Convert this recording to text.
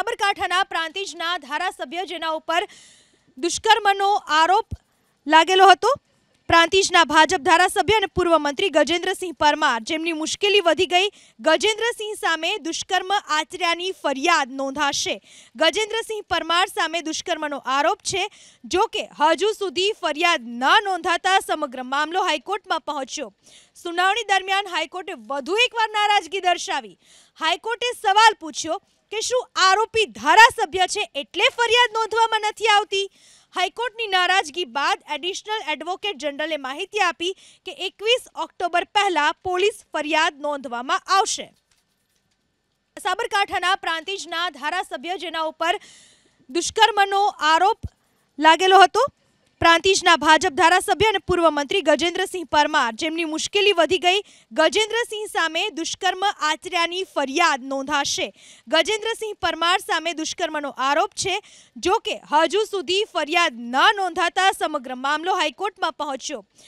સાબરકાંઠાના પ્રાંતિજના ધારાસભ્ય જેના ઉપર દુષ્કર્મનો આરોપ લાગેલો હતો પ્રાંતિજના ભાજપ ધારાસભ્ય અને પૂર્વ મંત્રી ગજેન્દ્રસિંહ પરમાર જેમની મુશ્કેલી વધી ગઈ ગજેન્દ્રસિંહ સામે દુષ્કર્મ આચર્યાની ફરિયાદ નોંધાશે ગજેન્દ્રસિંહ પરમાર સામે દુષ્કર્મનો આરોપ છે જો કે હજુ સુધી ફરિયાદ ન નોંધાતા સમગ્ર મામલો હાઈકોર્ટમાં પહોંચ્યો સુનાવણી દરમિયાન હાઈકોર્ટે વધુ એકવાર નારાજગી દર્શાવી હાઈકોર્ટે સવાલ પૂછ્યો કે શું આરોપી ધારાસભ્ય છે એટલે ફરિયાદ નોંધવામાં નથી આવતી હાઈકોર્ટની નારાજગી બાદ એડિશનલ એડવોકેટ જનરલે માહિતી આપી કે એકવીસ ઓક્ટોબર પહેલા પોલીસ ફરિયાદ નોંધવામાં આવશે સાબરકાંઠાના પ્રાંતિજના ધારાસભ્ય જેના ઉપર દુષ્કર્મનો આરોપ લાગેલો હતો પ્રાંતિજના ભાજપ ધારાસભ્ય અને પૂર્વ મંત્રી ગજેન્દ્રસિંહ પરમાર જેમની મુશ્કેલી વધી ગઈ ગજેન્દ્રસિંહ સામે દુષ્કર્મ આચર્યાની ફરિયાદ નોંધાશે ગજેન્દ્રસિંહ પરમાર સામે દુષ્કર્મનો આરોપ છે જો કે હજુ સુધી ફરિયાદ ન નોંધાતા સમગ્ર મામલો હાઈકોર્ટમાં પહોંચ્યો